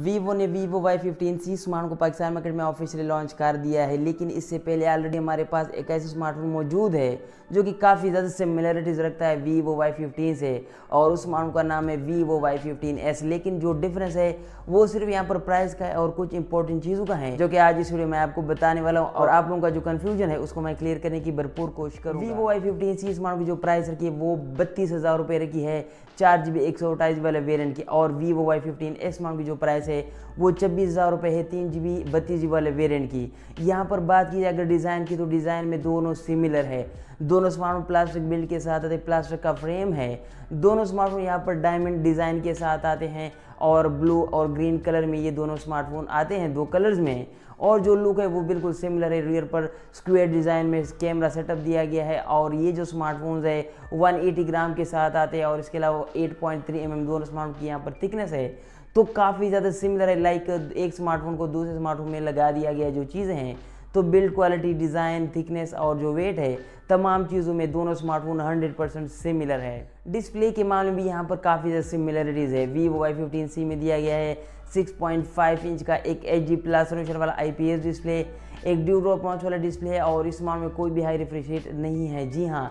Vivo ने Vivo Y fifteen C smart को Pakistan market में ऑफिशियली लॉन्च कर दिया है लेकिन इससे पहले ऑलरेडी हमारे पास एक ऐसे स्मार्टफोन मौजूद है जो कि काफ़ी ज़्यादा सिमिलरिटीज रखता है वीवो वाई फिफ्टीन से और उस स्मार्टफोन का नाम है वीवो वाई फिफ्टीन एस लेकिन जो डिफरेंस है वो सिर्फ यहाँ पर प्राइस का है और कुछ इंपॉर्टेंट चीज़ों का है जो कि आज इस वीडियो में आपको बताने वाला हूँ और आप लोगों का जो कन्फ्यूजन है उसको मैं क्लियर करने की भरपूर कोशिश करूँ Vivo Y fifteen C smart की जो प्राइस रखी है वो बत्तीस हज़ार रुपये रखी है चार जी बी एक सौ अट्ठाईस वाले वेरियंट की और Vivo Y fifteen S smart की जो प्राइस है वो छब्बीस हज़ार रुपये है तीन जी बी बत्तीस जी वाले वेरियंट की यहाँ पर बात की जाए अगर डिज़ाइन की तो डिज़ाइन में दोनों सिमिलर है दोनों स्मार्टफोन प्लास्टिक बिल्ड के साथ आते प्लास्टिक का फ्रेम है दोनों स्मार्टफोन यहाँ पर डायमंड डिज़ाइन के साथ आते हैं और ब्लू और ग्रीन कलर में ये दोनों स्मार्टफोन आते हैं दो कलर्स में और जो लुक है वो बिल्कुल सिमिलर है रियर पर स्क्वेयर डिज़ाइन में कैमरा सेटअप दिया गया है और ये जो स्मार्टफोन्स है 180 ग्राम के साथ आते हैं और इसके अलावा 8.3 पॉइंट mm दोनों स्मार्टफोन की यहाँ पर थिकनेस है तो काफ़ी ज़्यादा सिमिलर है लाइक एक स्मार्टफोन को दूसरे स्मार्टफोन में लगा दिया गया जो चीज़ें हैं तो बिल्ड क्वालिटी डिज़ाइन थिकनेस और जो वेट है तमाम चीज़ों में दोनों स्मार्टफोन 100 परसेंट सिमिलर है डिस्प्ले के मामले में भी यहाँ पर काफ़ी ज़्यादा सिमिलरिटीज़ है वीवो वाई फिफ्टीन सी में दिया गया है 6.5 इंच का एक एच जी प्लस रोशन वाला आई डिस्प्ले एक ड्यूरो पॉन्च वाला डिस्प्ले है और इस मामले में कोई भी हाई रिफ्रेश रेट नहीं है जी हाँ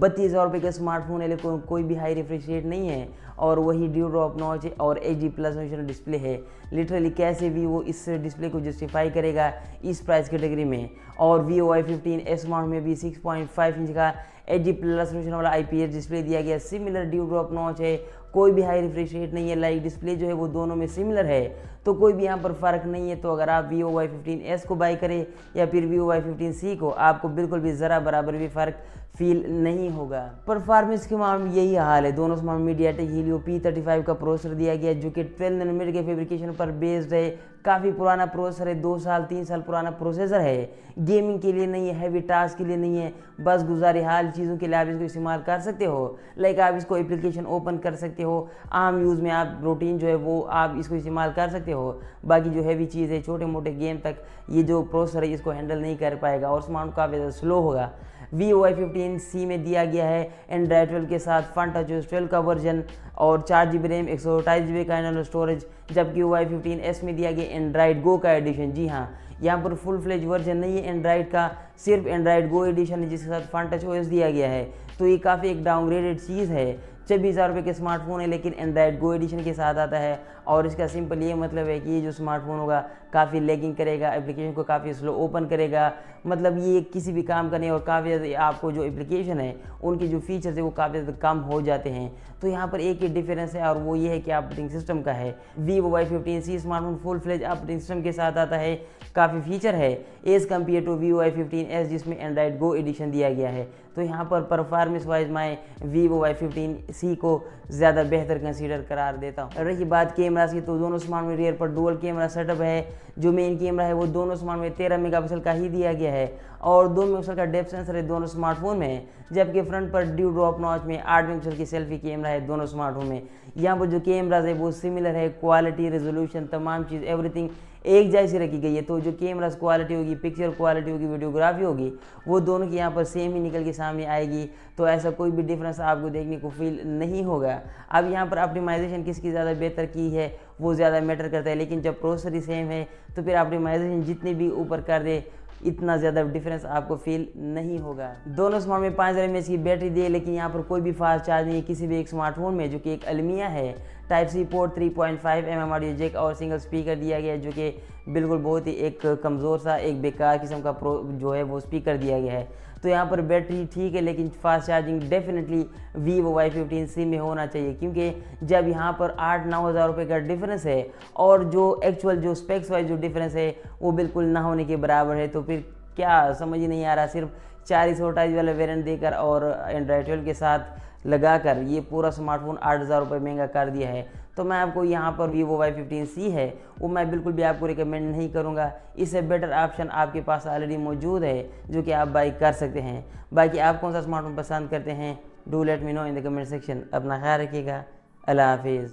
बत्तीस हज़ार रुपये का स्मार्टफोन है लेकिन कोई भी हाई रिफ्रेश रेट नहीं है और वही ड्यू ड्रॉप नॉच और H D plus motion display है लिटरली कैसे भी वो इस डिस्प्ले को जस्टिफाई करेगा इस प्राइस कैटेगरी में और Vivo Y fifteen smart में भी सिक्स पॉइंट फाइव इंच का एच डी प्लस मोशन वाला आई पी एस डिस्प्ले दिया गया सिमिलर ड्यू ड्रॉप नॉच है कोई भी हाई रिफ्रेश रेट नहीं है लाइक डिस्प्ले जो है वो दोनों में सिमिलर है तो कोई भी यहाँ पर फ़र्क नहीं है तो अगर आप Vivo Y fifteen S को बाई करें या फिर Vivo Y fifteen C को आपको बिल्कुल भी ज़रा बराबर भी फ़र्क फील नहीं होगा परफॉर्मेंस के मामले में यही हाल है दोनों smart tech Helio P thirty five का प्रोसेसर दिया गया जो कि ट्वेल्व नैनोमीटर के फेब्रिकेशन पर बेस्ड है काफ़ी पुराना प्रोसेसर है दो साल तीन साल पुराना प्रोसेसर है गेमिंग के लिए नहीं है हैवी टास्क के लिए नहीं है बस गुजारी हाल चीज़ों के लिए आप इसको इस्तेमाल कर सकते हो लाइक आप इसको एप्लीकेशन ओपन कर सकते हो आम यूज़ में आप रूटीन जो है वो आप इसको इस्तेमाल कर सकते हो बाकी जो हैवी चीज़ है छोटे मोटे गेम तक ये जो प्रोसेसर है इसको हैंडल नहीं कर पाएगा और स्मार्ट काफ़ी ज़्यादा स्लो होगा we Vivo Y fifteen C में दिया गया है एंड्राइड ट्वेल्व के साथ फन टच ओ ट्वेल्व का वर्जन और चार जी बी रैम एक सौ अट्ठाईस जी बी का इनल स्टोरेज जबकि ओ आई फिफ्टीन एस में दिया गया एंड्राइड गो का एडिशन जी हाँ यहाँ पर फुल फ्लेज वर्जन नहीं है एंड्राइड का सिर्फ एंड्राइड गो एडिशन है जिसके साथ फन टच एस दिया गया है तो ये काफ़ी एक डाउनग्रेडेड चीज़ है छब्बीस हज़ार रुपये के स्मार्टफोन है लेकिन एंड्राइड गो एडिशन के साथ आता है और इसका सिंपल ये मतलब है कि ये जो स्मार्टफोन होगा काफ़ी लेगिंग करेगा एप्लीकेशन को काफ़ी स्लो ओपन करेगा मतलब ये किसी भी काम का नहीं और काफ़ी ज़्यादा आपको जो एप्लीकेशन है उनके जो फीचर्स है वो काफ़ी ज़्यादा कम हो जाते हैं तो यहाँ पर एक ही डिफरेंस है और वो ये है कि ऑपरेटिंग सिस्टम का है Vivo Y fifteen C smartphone full fledge operating system के साथ आता है काफ़ी फीचर है as compare to V Y fifteen S जिसमें एंड्राइड गो एडिशन दिया गया है तो यहाँ पर परफॉर्मेंस वाइज माई वीवो वाई फिफ्टीन सी को ज़्यादा बेहतर कंसीडर करार देता हूँ रही बात कैमरास की तो दोनों स्मार्ट में रियर पर डुअल कैमरा सेटअप है जो मेन कैमरा है वो दोनों स्मार्ट में तेरह मेगापिक्सल का ही दिया गया है और दो मेगापिक्सल का डेप सेंसर है दोनों स्मार्टफोन में है जबकि फ्रंट पर ड्यू ड्रॉप नॉच में आठ मेगापिक्सल की सेल्फी कैमरा है दोनों स्मार्टफोन में यहाँ पर जो कैमराज है वो सिमिलर है क्वालिटी रेजोल्यूशन तमाम चीज़ एवरीथिंग एक जैसी रखी गई है तो जो कैमराज क्वालिटी होगी पिक्चर क्वालिटी होगी वीडियोग्राफी होगी वो दोनों की यहाँ पर सेम ही निकल के सामने आएगी तो ऐसा कोई भी डिफरेंस आपको देखने को फील नहीं होगा अब यहाँ पर ऑप्टिमाइजेशन किसकी ज़्यादा बेहतर की है वो ज़्यादा मैटर करता है लेकिन जब प्रोसेसर ही सेम है तो फिर ऑप्टिमाइजेशन जितनी भी ऊपर कर दे इतना ज़्यादा डिफरेंस आपको फील नहीं होगा दोनों स्मार्ट में पाँच हज़ार एम की बैटरी दी है लेकिन यहाँ पर कोई भी फास्ट चार्ज नहीं है किसी भी एक स्मार्टफोन में जो कि एक अलमिया है type C port 3.5 point five jack और सिंगल स्पीकर दिया गया है जो कि बिल्कुल बहुत ही एक कमज़ोर सा एक बेकार किस्म का प्रो जो है वो स्पीकर दिया गया है तो यहाँ पर बैटरी ठीक है लेकिन fast charging definitely Vivo Y fifteen C में होना चाहिए क्योंकि जब यहाँ पर आठ नौ हज़ार रुपये का डिफरेंस है और जो एक्चुअल जो स्पेक्स वाइज जो डिफरेंस है वो बिल्कुल ना होने के बराबर है तो फिर क्या समझ ही नहीं आ रहा सिर्फ चार ही टाइज वाला वेरियंट देकर और एंड्रॉयड ट्वेल्व के साथ लगाकर ये पूरा स्मार्टफोन आठ हज़ार रुपये महंगा कर दिया है तो मैं आपको यहाँ पर वीवो वाई फिफ्टीन सी है वो मैं बिल्कुल भी आपको रिकमेंड नहीं करूँगा इससे बेटर ऑप्शन आपके पास ऑलरेडी मौजूद है जो कि आप बाई कर सकते हैं बाकी आप कौन सा स्मार्टफोन पसंद करते हैं do let me know in the comment section अपना ख्याल रखिएगा अल्लाह हाफिज़